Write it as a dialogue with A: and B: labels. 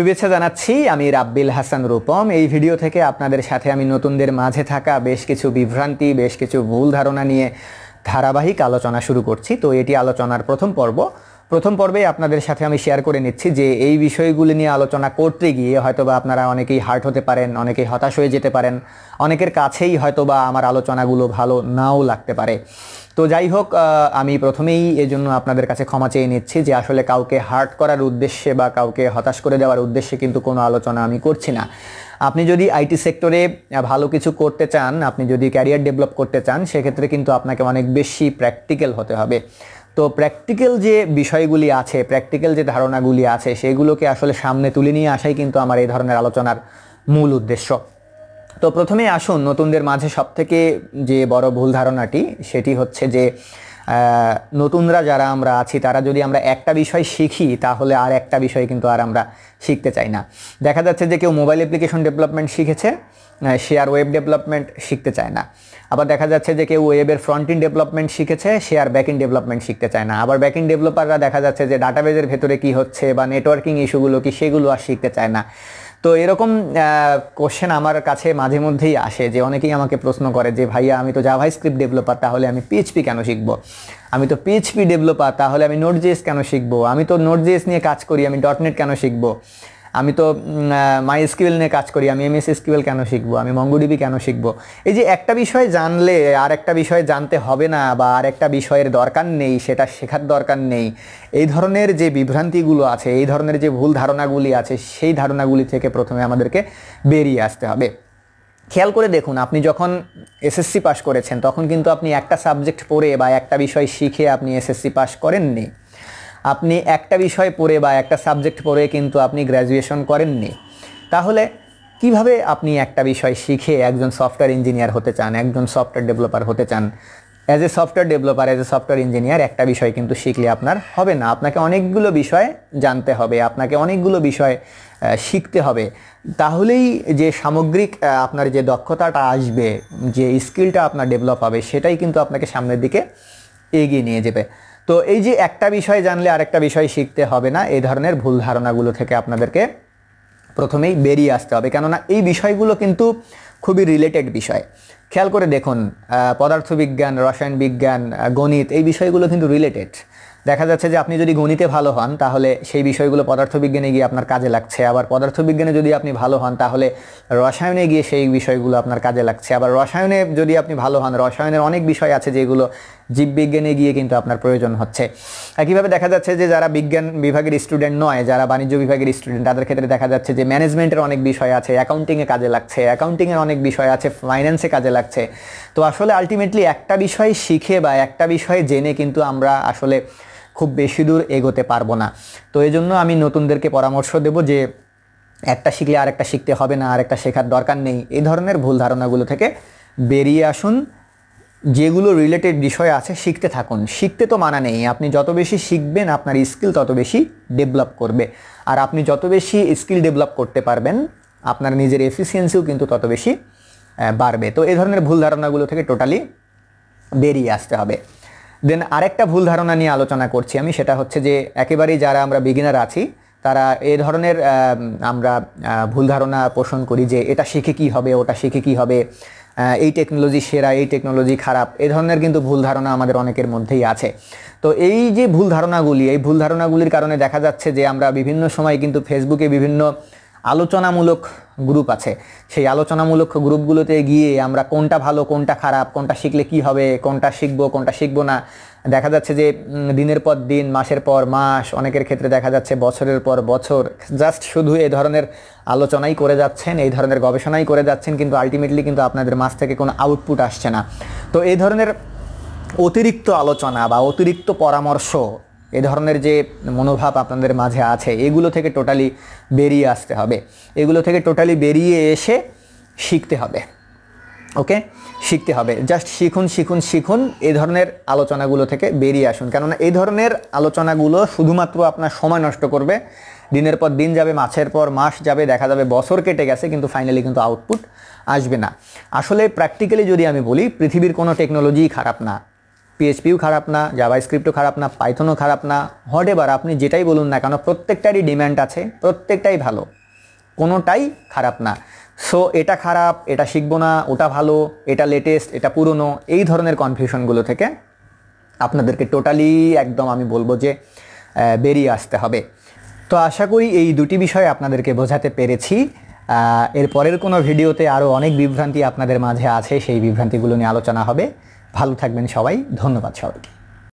A: শুভেচ্ছা জানাচ্ছি আমি রাব্বিল হাসান রূপম এই ভিডিও থেকে আপনাদের সাথে আমি নতুনদের মাঝে থাকা বেশ কিছু বিভ্রান্তি বেশ কিছু ভুল ধারণা নিয়ে ধারাবাহিক আলোচনা শুরু করছি তো এটি আলোচনার প্রথম পর্ব প্রথম পর্বে আপনাদের সাথে আমি শেয়ার করে নিচ্ছি যে এই বিষয়গুলি নিয়ে আলোচনা করতে গিয়ে হয়তোবা আপনারা অনেকেই হার্ট হতে পারেন অনেকেই হতাশ হয়ে যেতে পারেন অনেকের কাছেই হয়তোবা আমার আলোচনাগুলো ভালো নাও লাগতে পারে তো যাই হোক আমি প্রথমেই এজন্য আপনাদের কাছে ক্ষমা চেয়ে নিচ্ছি যে আসলে কাউকে হার্ট করার উদ্দেশ্যে বা কাউকে হতাশ করে দেওয়ার উদ্দেশ্যে কিন্তু কোনো আলোচনা আমি করছি না আপনি যদি আইটি সেক্টরে ভালো কিছু করতে চান আপনি যদি ক্যারিয়ার ডেভেলপ করতে চান সেক্ষেত্রে কিন্তু আপনাকে অনেক বেশি প্র্যাকটিক্যাল হতে হবে তো প্র্যাকটিক্যাল যে বিষয়গুলি আছে প্র্যাকটিক্যাল যে ধারণাগুলি আছে সেগুলোকে আসলে সামনে তুলে নিয়ে আসাই কিন্তু আমার এই ধরনের আলোচনার মূল উদ্দেশ্য তো প্রথমে আসুন নতুনদের মাঝে সবথেকে যে বড় ভুল ধারণাটি সেটি হচ্ছে যে নতুনরা যারা আমরা আছি তারা যদি আমরা একটা বিষয় শিখি তাহলে আর একটা বিষয় কিন্তু আর আমরা শিখতে চাই না দেখা যাচ্ছে যে কেউ মোবাইল অ্যাপ্লিকেশন ডেভেলপমেন্ট শিখেছে সে আর ওয়েব ডেভেলপমেন্ট শিখতে চায় না আবার দেখা যাচ্ছে যে কেউ ওয়েবের ফ্রন্ট ইন ডেভেলপমেন্ট শিখেছে সে আর ব্যাক ইন ডেভেলপমেন্ট শিখতে চায় না আবার ব্যাক ইন ডেভেলপাররা দেখা যাচ্ছে যে ডাটাবেজের ভেতরে কি হচ্ছে বা নেটওয়ার্কিং ইস্যুগুলো কি সেগুলো আর শিখতে চায় না তো এরকম কোশ্চেন আমার কাছে মাঝে মধ্যেই আসে যে অনেকেই আমাকে প্রশ্ন করে যে ভাইয়া আমি তো জাভাই স্ক্রিপ্ট ডেভেলপার তাহলে আমি পিএইচপি কেন শিখবো আমি তো পিএইচপি ডেভেলপার তাহলে আমি নোট জিএস কেন শিখবো আমি তো নোট জিএস নিয়ে কাজ করি আমি ডট নেট কেন শিখবো আমি তো মাই স্কিল নিয়ে কাজ করি আমি এমএস স্কিল কেন শিখবো আমি মঙ্গোডিবি কেন শিখবো এই যে একটা বিষয় জানলে আর একটা বিষয় জানতে হবে না বা আর একটা বিষয়ের দরকার নেই সেটা শেখার দরকার নেই এই ধরনের যে বিভ্রান্তিগুলো আছে এই ধরনের যে ভুল ধারণাগুলি আছে সেই ধারণাগুলি থেকে প্রথমে আমাদেরকে বেরিয়ে আসতে হবে খেয়াল করে দেখুন আপনি যখন এসএসসি পাশ করেছেন তখন কিন্তু আপনি একটা সাবজেক্ট পড়ে বা একটা বিষয় শিখে আপনি এসএসসি পাশ করেননি আপনি একটা বিষয় পড়ে বা একটা সাবজেক্ট পড়ে কিন্তু আপনি গ্র্যাজুয়েশন করেননি তাহলে কিভাবে আপনি একটা বিষয় শিখে একজন সফটওয়্যার ইঞ্জিনিয়ার হতে চান একজন সফটওয়্যার ডেভেলপার হতে চান as a software developer as a software engineer একটা বিষয় কিন্তু শিখলে আপনার হবে না আপনাকে অনেকগুলো বিষয় জানতে হবে আপনাকে অনেকগুলো বিষয় শিখতে হবে তাহলেই যে সামগ্রিক আপনার যে দক্ষতাটা আসবে যে স্কিলটা আপনার ডেভেলপ হবে সেটাই কিন্তু আপনাকে সামনের দিকে এগিয়ে নিয়ে যাবে তো এই যে একটা বিষয় জানলে আরেকটা বিষয় শিখতে হবে না এই ধরনের ভুল ধারণাগুলো থেকে আপনাদেরকে প্রথমেই বেরিয়ে আসতে হবে কেননা এই বিষয়গুলো কিন্তু খুবই রিলেটেড বিষয় খেয়াল করে দেখুন পদার্থবিজ্ঞান রসায়ন বিজ্ঞান গণিত এই বিষয়গুলো কিন্তু রিলেটেড দেখা যাচ্ছে যে আপনি যদি গণিতে ভালো হন তাহলে সেই বিষয়গুলো পদার্থবিজ্ঞানে গিয়ে আপনার কাজে লাগছে আবার পদার্থবিজ্ঞানে যদি আপনি ভালো হন তাহলে রসায়নে গিয়ে সেই বিষয়গুলো আপনার কাজে লাগছে আবার রসায়নে যদি আপনি ভালো হন রসায়নের অনেক বিষয় আছে যেগুলো জীববিজ্ঞানে গিয়ে কিন্তু আপনার প্রয়োজন হচ্ছে একইভাবে দেখা যাচ্ছে যে যারা বিজ্ঞান বিভাগের স্টুডেন্ট নয় যারা বাণিজ্য বিভাগের স্টুডেন্ট তাদের ক্ষেত্রে দেখা যাচ্ছে যে ম্যানেজমেন্টের অনেক বিষয় আছে অ্যাকাউন্টিংয়ে কাজে লাগছে অ্যাকাউন্টিংয়ের অনেক বিষয় আছে ফাইন্যান্সে কাজে লাগছে তো আসলে আলটিমেটলি একটা বিষয় শিখে বা একটা বিষয় জেনে কিন্তু আমরা আসলে খুব বেশি দূর এগোতে পারবো না তো এই জন্য আমি নতুনদেরকে পরামর্শ দেব যে একটা শিখলে আরেকটা শিখতে হবে না আরেকটা শেখার দরকার নেই এই ধরনের ভুল ধারণাগুলো থেকে বেরিয়ে আসুন যেগুলো রিলেটেড বিষয় আছে শিখতে থাকুন শিখতে তো মানা নেই আপনি যত বেশি শিখবেন আপনার স্কিল তত বেশি ডেভেলপ করবে আর আপনি যত বেশি স্কিল ডেভেলপ করতে পারবেন আপনার নিজের এফিসিয়েন্সিও কিন্তু তত বেশি বাড়বে তো এই ধরনের ভুল ধারণাগুলো থেকে টোটালি বেরিয়ে আসতে হবে দেন আরেকটা ভুল ধারণা নিয়ে আলোচনা করছি আমি সেটা হচ্ছে যে একেবারেই যারা আমরা বিগিনার আছি তারা এ ধরনের আমরা ভুল ধারণা পোষণ করি যে এটা শিখে কি হবে ওটা শিখে কি হবে এই টেকনোলজি সেরা এই টেকনোলজি খারাপ এ ধরনের কিন্তু ভুল ধারণা আমাদের অনেকের মধ্যেই আছে তো এই যে ভুল ধারণাগুলি এই ভুল ধারণাগুলির কারণে দেখা যাচ্ছে যে আমরা বিভিন্ন সময় কিন্তু ফেসবুকে বিভিন্ন আলোচনামূলক গ্রুপ আছে সেই আলোচনামূলক গ্রুপগুলোতে গিয়ে আমরা কোনটা ভালো কোনটা খারাপ কোনটা শিখলে কি হবে কোনটা শিখবো কোনটা শিখবো না দেখা যাচ্ছে যে দিনের পর দিন মাসের পর মাস অনেকের ক্ষেত্রে দেখা যাচ্ছে বছরের পর বছর জাস্ট শুধু এই ধরনের আলোচনাই করে যাচ্ছেন এই ধরনের গবেষণাই করে যাচ্ছেন কিন্তু আলটিমেটলি কিন্তু আপনাদের মাস থেকে কোনো আউটপুট আসছে না তো এই ধরনের অতিরিক্ত আলোচনা বা অতিরিক্ত পরামর্শ এ ধরনের যে মনোভাব আপনাদের মাঝে আছে এগুলো থেকে টোটালি বেরিয়ে আসতে হবে এগুলো থেকে টোটালি বেরিয়ে এসে শিখতে হবে ওকে শিখতে হবে জাস্ট শিখুন শিখুন শিখুন এই ধরনের আলোচনাগুলো থেকে বেরিয়ে আসুন কেননা এই ধরনের আলোচনাগুলো শুধুমাত্র আপনার সময় নষ্ট করবে দিনের পর দিন যাবে মাসের পর মাস যাবে দেখা যাবে বছর কেটে গেছে কিন্তু ফাইনালি কিন্তু আউটপুট আসবে না আসলে প্র্যাকটিক্যালি যদি আমি বলি পৃথিবীর কোনো টেকনোলজিই খারাপ না পিএইচপিও খারাপ না জাভা স্ক্রিপ্টও খারাপ না পাইথনও খারাপ না হট এবার আপনি যেটাই বলুন না কেন প্রত্যেকটারই ডিম্যান্ড আছে প্রত্যেকটাই ভালো কোনোটাই খারাপ না সো এটা খারাপ এটা শিখবো না ওটা ভালো এটা লেটেস্ট এটা পুরনো এই ধরনের কনফিউশনগুলো থেকে আপনাদেরকে টোটালি একদম আমি বলবো যে বেরিয়ে আসতে হবে তো আশা করি এই দুটি বিষয় আপনাদেরকে বোঝাতে পেরেছি এর পরের কোনো ভিডিওতে আরও অনেক বিভ্রান্তি আপনাদের মাঝে আছে সেই বিভ্রান্তিগুলো নিয়ে আলোচনা হবে ভালো থাকবেন সবাই ধন্যবাদ সবাইকে